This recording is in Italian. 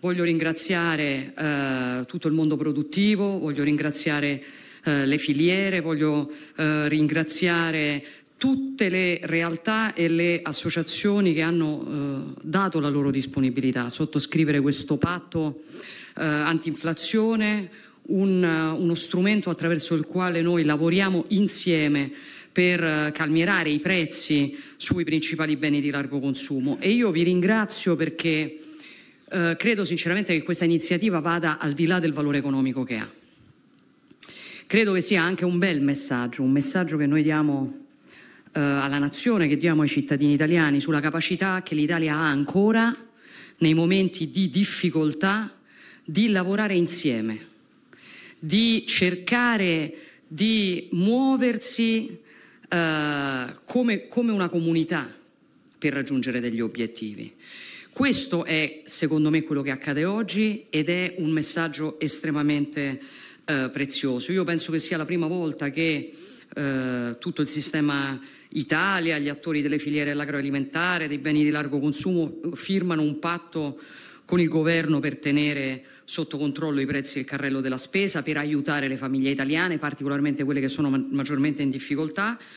Voglio ringraziare eh, tutto il mondo produttivo, voglio ringraziare eh, le filiere, voglio eh, ringraziare tutte le realtà e le associazioni che hanno eh, dato la loro disponibilità a sottoscrivere questo patto eh, antinflazione, un, uno strumento attraverso il quale noi lavoriamo insieme per eh, calmierare i prezzi sui principali beni di largo consumo. E io vi ringrazio perché eh, credo sinceramente che questa iniziativa vada al di là del valore economico che ha. Credo che sia anche un bel messaggio, un messaggio che noi diamo eh, alla nazione, che diamo ai cittadini italiani sulla capacità che l'Italia ha ancora nei momenti di difficoltà di lavorare insieme, di cercare di muoversi eh, come, come una comunità per raggiungere degli obiettivi. Questo è secondo me quello che accade oggi ed è un messaggio estremamente eh, prezioso. Io penso che sia la prima volta che eh, tutto il sistema Italia, gli attori delle filiere dell'agroalimentare, dei beni di largo consumo firmano un patto con il governo per tenere sotto controllo i prezzi del carrello della spesa, per aiutare le famiglie italiane, particolarmente quelle che sono maggiormente in difficoltà.